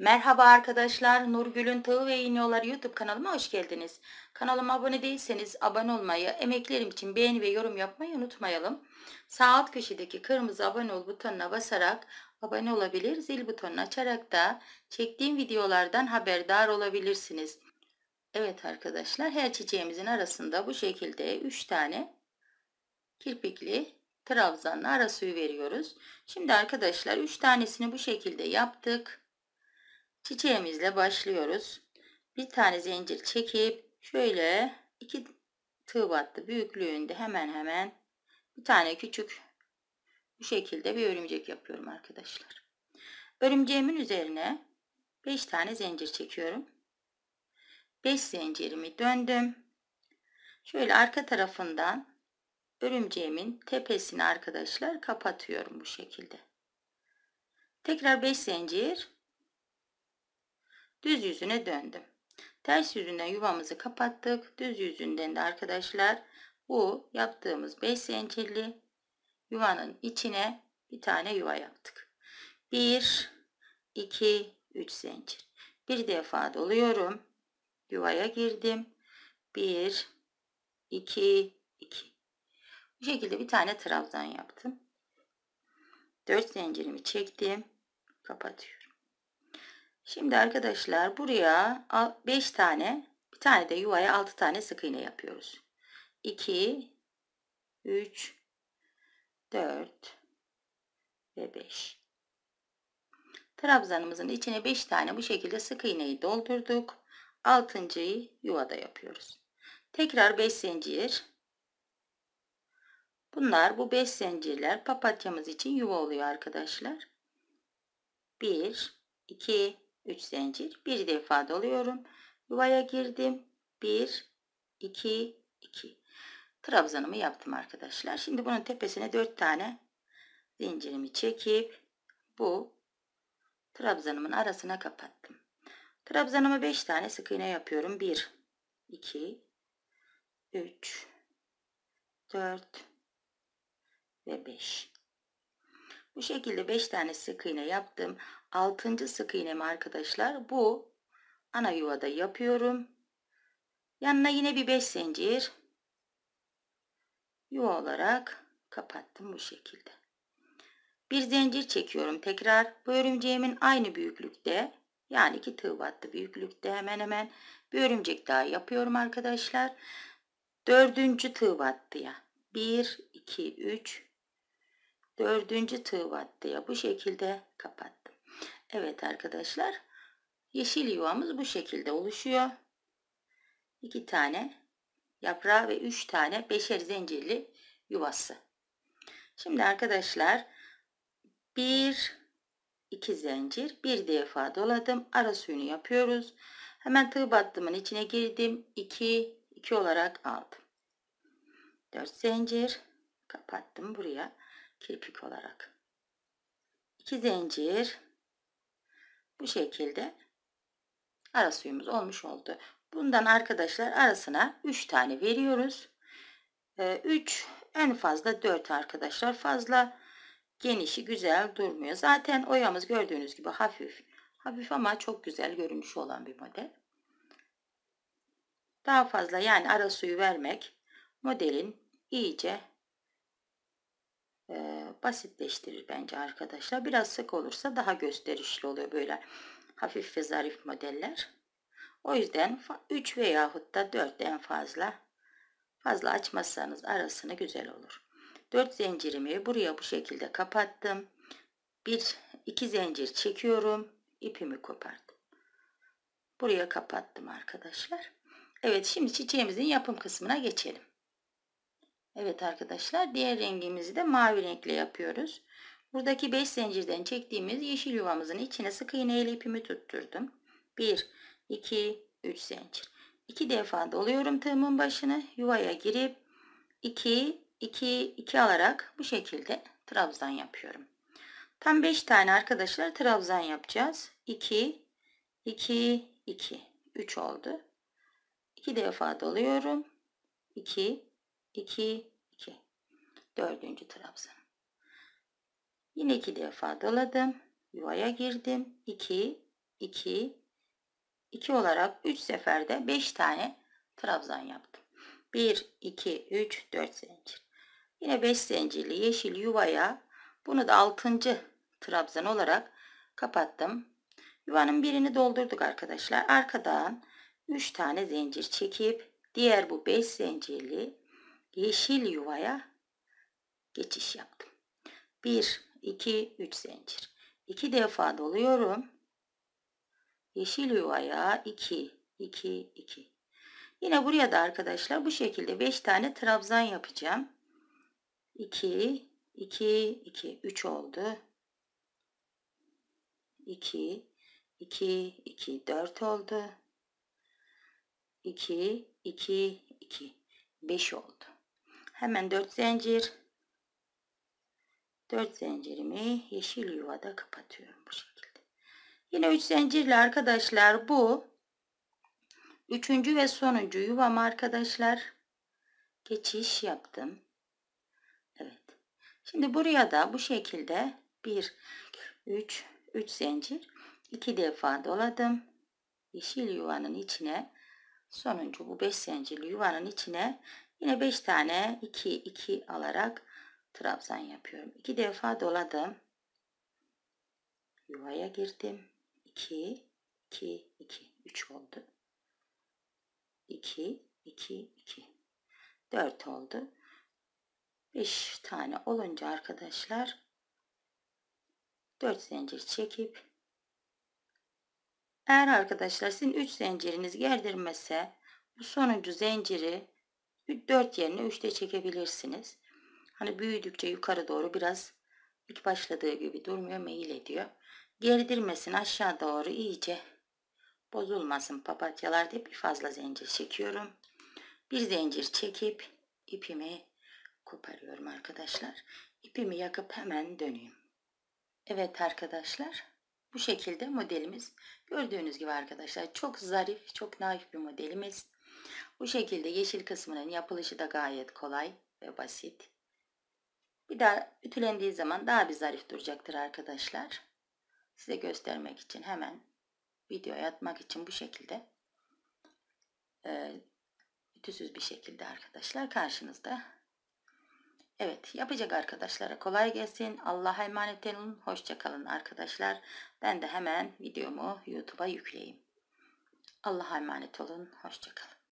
Merhaba arkadaşlar, Nurgül'ün Tağı ve İğniyorlar YouTube kanalıma hoş geldiniz. Kanalıma abone değilseniz abone olmayı, emeklerim için beğeni ve yorum yapmayı unutmayalım. Sağ alt köşedeki kırmızı abone ol butonuna basarak abone olabilir, zil butonunu açarak da çektiğim videolardan haberdar olabilirsiniz. Evet arkadaşlar, her çiçeğimizin arasında bu şekilde 3 tane kirpikli trabzanla ara suyu veriyoruz. Şimdi arkadaşlar 3 tanesini bu şekilde yaptık. Çiçeğimizle başlıyoruz. Bir tane zincir çekip şöyle iki tığ battı büyüklüğünde hemen hemen bir tane küçük bu şekilde bir örümcek yapıyorum arkadaşlar. Örümceğimin üzerine 5 tane zincir çekiyorum. 5 zincirimi döndüm. Şöyle arka tarafından örümceğimin tepesini arkadaşlar kapatıyorum bu şekilde. Tekrar 5 zincir Düz yüzüne döndüm. Ters yüzünden yuvamızı kapattık. Düz yüzünden de arkadaşlar bu yaptığımız 5 zincirli yuvanın içine bir tane yuva yaptık. 1 2 3 zincir. Bir defa doluyorum. Yuvaya girdim. 1 2 2. Bu şekilde bir tane trabzan yaptım. 4 zincirimi çektim. Kapatıyorum. Şimdi arkadaşlar buraya 5 tane bir tane de yuvaya 6 tane sık iğne yapıyoruz. 2 3 4 ve 5. Trabzanımızın içine 5 tane bu şekilde sık iğneyi doldurduk. 6. yuvada yapıyoruz. Tekrar 5 zincir. Bunlar bu 5 zincirler papatyamız için yuva oluyor arkadaşlar. 1 2 3 zincir bir defa doluyorum yuvaya girdim 1 2 2 trabzanımı yaptım arkadaşlar şimdi bunun tepesine 4 tane zincirimi çekip bu trabzanımın arasına kapattım trabzanımı 5 tane sık iğne yapıyorum 1 2 3 4 ve 5 bu şekilde 5 tane sık iğne yaptım 6. sık iğnemi arkadaşlar bu ana yuvada yapıyorum. Yanına yine bir 5 zincir yuva olarak kapattım bu şekilde. Bir zincir çekiyorum tekrar. Bu örümceğimin aynı büyüklükte yani iki tığ battı büyüklükte hemen hemen bir örümcek daha yapıyorum arkadaşlar. Dördüncü tığ battıya 1, 2, 3, dördüncü tığ battıya bu şekilde kapattım. Evet arkadaşlar. Yeşil yuvamız bu şekilde oluşuyor. 2 tane yaprağı ve 3 tane beşer zincirli yuvası. Şimdi arkadaşlar bir iki zincir bir defa doladım. Ara suyunu yapıyoruz. Hemen tığ battımın içine girdim. 2 2 olarak aldım. 4 zincir kapattım buraya kirpik olarak. 2 zincir bu şekilde ara suyumuz olmuş oldu. Bundan arkadaşlar arasına 3 tane veriyoruz. 3 ee, en fazla 4 arkadaşlar fazla genişi güzel durmuyor. Zaten oyamız gördüğünüz gibi hafif. Hafif ama çok güzel görünmüş olan bir model. Daha fazla yani ara suyu vermek modelin iyice basitleştirir bence arkadaşlar. Biraz sık olursa daha gösterişli oluyor böyle hafif ve zarif modeller. O yüzden 3 veyahut da 4 en fazla fazla açmazsanız arasını güzel olur. 4 zincirimi buraya bu şekilde kapattım. 1 2 zincir çekiyorum. ipimi kopardım. Buraya kapattım arkadaşlar. Evet şimdi çiçeğimizin yapım kısmına geçelim. Evet arkadaşlar diğer rengimizi de mavi renkle yapıyoruz. Buradaki 5 zincirden çektiğimiz yeşil yuvamızın içine sık iğne ile ipimi tutturdum. 1, 2, 3 zincir. 2 defa doluyorum tığımın başını. Yuvaya girip 2, 2, 2 alarak bu şekilde trabzan yapıyorum. Tam 5 tane arkadaşlar trabzan yapacağız. 2, 2, 2, 3 oldu. 2 defa doluyorum. 2, 2, dördüncü trabzan. Yine iki defa doladım. Yuvaya girdim. 2, 2, 2 olarak 3 seferde 5 tane trabzan yaptım. 1, 2, 3, 4 zincir. Yine 5 zincirli yeşil yuvaya bunu da 6. trabzan olarak kapattım. Yuvanın birini doldurduk arkadaşlar. Arkadan 3 tane zincir çekip diğer bu 5 zincirli yeşil yuvaya geçiş yaptım. 1, 2, 3 zincir. 2 defa doluyorum. Yeşil yuvaya 2, 2, 2. Yine buraya da arkadaşlar bu şekilde 5 tane trabzan yapacağım. 2, 2, 2, 3 oldu. 2, 2, 2, 4 oldu. 2, 2, 2, 5 oldu. Hemen 4 zincir. 4 zincirimi yeşil yuvada kapatıyorum bu şekilde. Yine 3 zincirli arkadaşlar bu üçüncü ve sonuncu yuvam arkadaşlar. Geçiş yaptım. Evet. Şimdi buraya da bu şekilde 1 3 3 zincir 2 defa doladım. Yeşil yuvanın içine sonuncu bu 5 zincirli yuvanın içine yine 5 tane 2 2 alarak trabzan yapıyorum. 2 defa doladım. Yuvaya girdim. 2 2 2 3 oldu. 2 2 2 4 oldu. 5 tane olunca arkadaşlar 4 zincir çekip eğer arkadaşlar sizin 3 zinciriniz gerdirmese bu sonuncu zinciri 4 yerine 3'te çekebilirsiniz. Hani büyüdükçe yukarı doğru biraz ilk başladığı gibi durmuyor meyil ediyor. Gerdirmesin aşağı doğru iyice bozulmasın papatyalar diye bir fazla zincir çekiyorum. Bir zincir çekip ipimi koparıyorum arkadaşlar. İpimi yakıp hemen döneyim. Evet arkadaşlar bu şekilde modelimiz gördüğünüz gibi arkadaşlar çok zarif çok naif bir modelimiz. Bu şekilde yeşil kısmının yapılışı da gayet kolay ve basit. Bir daha ütülendiği zaman daha bir zarif duracaktır arkadaşlar. Size göstermek için hemen videoya atmak için bu şekilde e, ütüsüz bir şekilde arkadaşlar karşınızda. Evet yapacak arkadaşlara kolay gelsin. Allah'a emanet olun. Hoşçakalın arkadaşlar. Ben de hemen videomu YouTube'a yükleyeyim. Allah'a emanet olun. Hoşçakalın.